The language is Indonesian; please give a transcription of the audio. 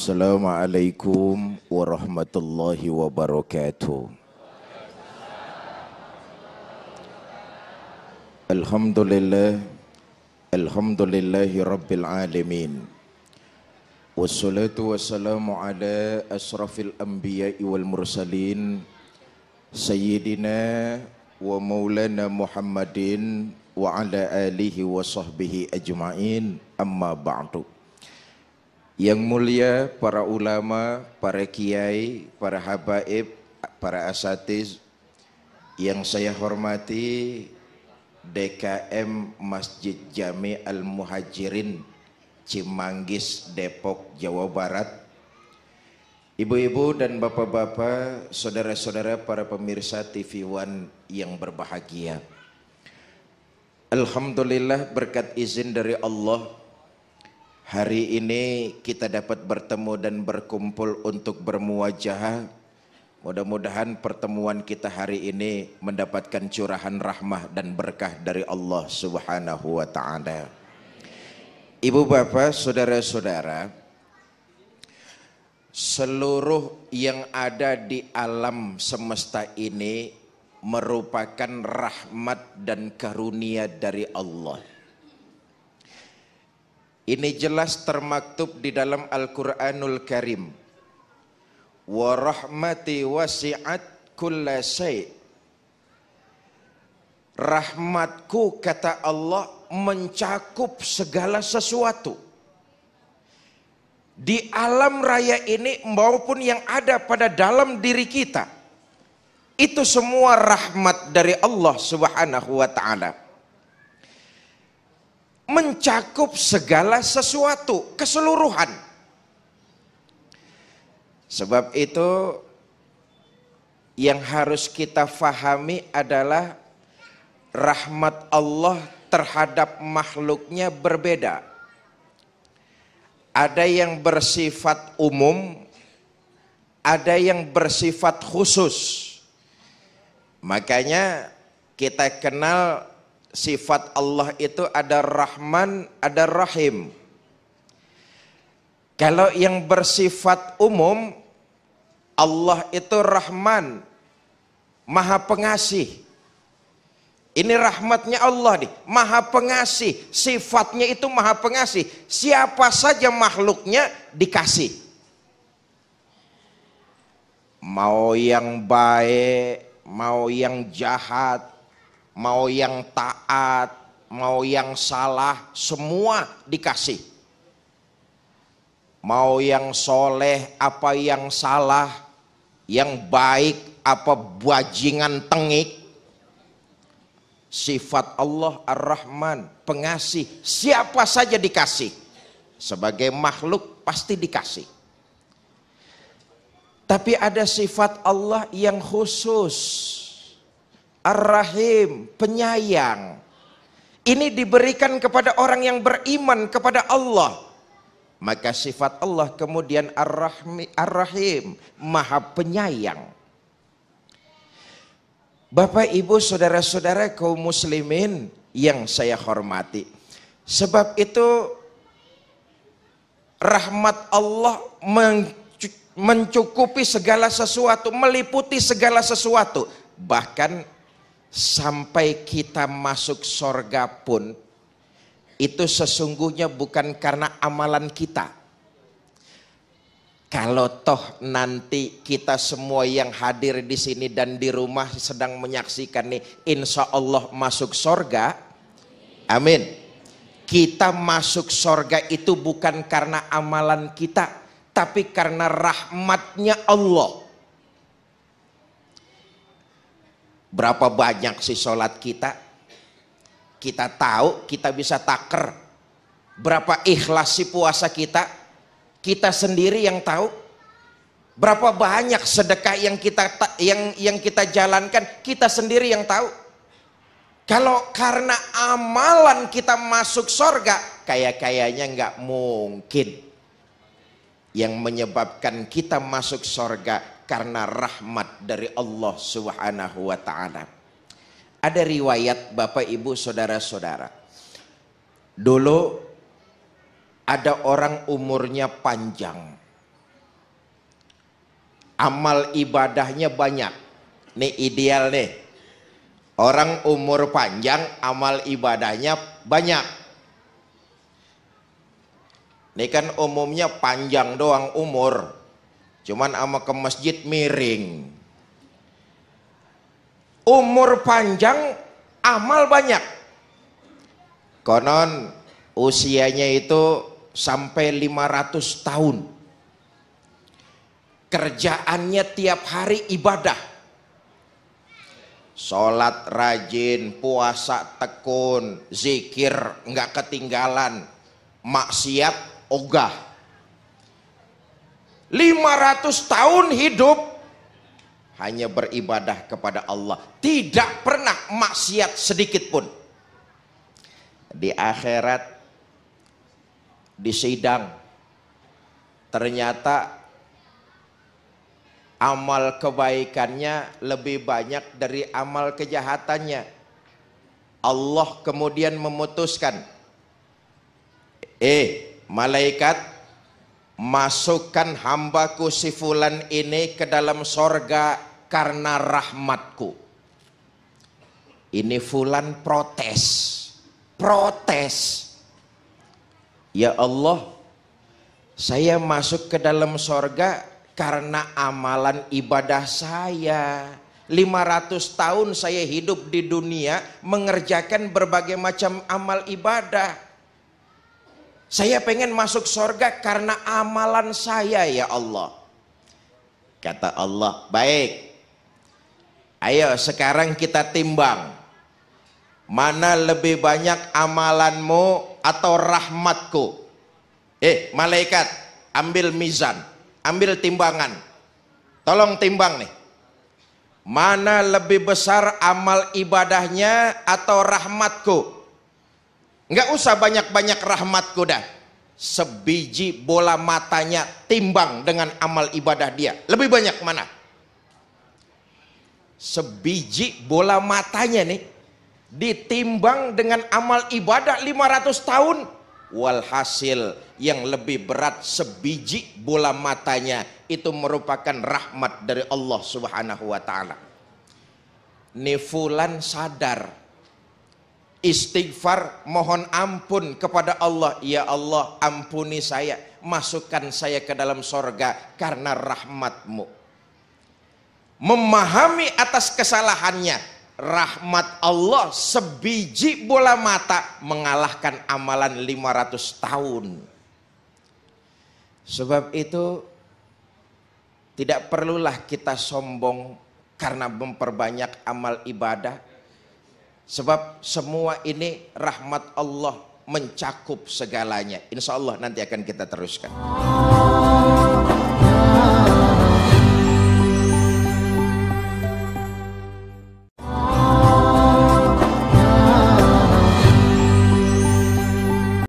Assalamualaikum warahmatullahi wabarakatuh. Alhamdulillah Alhamdulillahi rabbil alamin. Wassalatu wassalamu ala asrafil anbiya wal mursalin Sayyidina wa maulana Muhammadin wa ala alihi wa sahbihi ajma'in amma ba'du Yang mulia para ulama, para kiai, para habaib, para asatiz Yang saya hormati DKM Masjid Jami Al-Muhajirin Cimanggis, Depok, Jawa Barat. Ibu-ibu dan bapak-bapak, saudara-saudara para pemirsa TV One yang berbahagia. Alhamdulillah berkat izin dari Allah Hari ini kita dapat bertemu dan berkumpul untuk bermuajah. Mudah-mudahan pertemuan kita hari ini mendapatkan curahan rahmah dan berkah dari Allah Subhanahu wa taala. Ibu bapak, saudara-saudara, seluruh yang ada di alam semesta ini merupakan rahmat dan karunia dari Allah. Ini jelas termaktub di dalam Al-Qur'anul Karim. Wa rahmati wasi'at kulla Rahmatku kata Allah mencakup segala sesuatu. Di alam raya ini maupun yang ada pada dalam diri kita. Itu semua rahmat dari Allah subhanahu wa ta'ala. Mencakup segala sesuatu, keseluruhan. Sebab itu yang harus kita fahami adalah rahmat Allah terhadap makhluknya berbeda. Ada yang bersifat umum, ada yang bersifat khusus. Makanya kita kenal sifat Allah itu ada Rahman, ada Rahim. Kalau yang bersifat umum, Allah itu Rahman, Maha Pengasih. Ini rahmatnya Allah nih, maha pengasih. Sifatnya itu maha pengasih. Siapa saja makhluknya dikasih. Mau yang baik, mau yang jahat, mau yang taat, mau yang salah, semua dikasih. Mau yang soleh, apa yang salah, yang baik, apa bajingan tengik, Sifat Allah Ar-Rahman, pengasih, siapa saja dikasih. Sebagai makhluk pasti dikasih. Tapi ada sifat Allah yang khusus. Ar-Rahim, penyayang. Ini diberikan kepada orang yang beriman kepada Allah. Maka sifat Allah kemudian Ar-Rahim, Ar maha penyayang. Bapak, Ibu, saudara-saudara kaum muslimin yang saya hormati. Sebab itu rahmat Allah mencukupi segala sesuatu, meliputi segala sesuatu. Bahkan sampai kita masuk sorga pun itu sesungguhnya bukan karena amalan kita kalau toh nanti kita semua yang hadir di sini dan di rumah sedang menyaksikan nih, insya Allah masuk sorga, amin. Kita masuk sorga itu bukan karena amalan kita, tapi karena rahmatnya Allah. Berapa banyak sih sholat kita? Kita tahu, kita bisa taker. Berapa ikhlas sih puasa kita? kita sendiri yang tahu berapa banyak sedekah yang kita yang yang kita jalankan kita sendiri yang tahu kalau karena amalan kita masuk sorga kayak kayaknya nggak mungkin yang menyebabkan kita masuk sorga karena rahmat dari Allah Subhanahu wa taala. Ada riwayat Bapak Ibu saudara-saudara. Dulu ada orang umurnya panjang. Amal ibadahnya banyak. Nih ideal nih. Orang umur panjang, amal ibadahnya banyak. Ini kan umumnya panjang doang umur. Cuman ama ke masjid miring. Umur panjang, amal banyak. Konon usianya itu sampai 500 tahun. Kerjaannya tiap hari ibadah. Sholat rajin, puasa tekun, zikir nggak ketinggalan, maksiat ogah. 500 tahun hidup hanya beribadah kepada Allah. Tidak pernah maksiat sedikit pun. Di akhirat di sidang ternyata amal kebaikannya lebih banyak dari amal kejahatannya. Allah kemudian memutuskan, eh malaikat masukkan hambaku si fulan ini ke dalam sorga karena rahmatku. Ini fulan protes, protes Ya Allah, saya masuk ke dalam sorga karena amalan ibadah saya. 500 tahun saya hidup di dunia mengerjakan berbagai macam amal ibadah. Saya pengen masuk sorga karena amalan saya ya Allah. Kata Allah, baik. Ayo sekarang kita timbang. Mana lebih banyak amalanmu atau rahmatku eh malaikat ambil mizan ambil timbangan tolong timbang nih mana lebih besar amal ibadahnya atau rahmatku nggak usah banyak-banyak rahmatku dah sebiji bola matanya timbang dengan amal ibadah dia lebih banyak mana sebiji bola matanya nih ditimbang dengan amal ibadah 500 tahun walhasil yang lebih berat sebiji bola matanya itu merupakan rahmat dari Allah Subhanahu wa taala. Nifulan sadar istighfar mohon ampun kepada Allah ya Allah ampuni saya masukkan saya ke dalam sorga karena rahmatmu memahami atas kesalahannya rahmat Allah sebiji bola mata mengalahkan amalan 500 tahun. Sebab itu tidak perlulah kita sombong karena memperbanyak amal ibadah. Sebab semua ini rahmat Allah mencakup segalanya. Insya Allah nanti akan kita teruskan.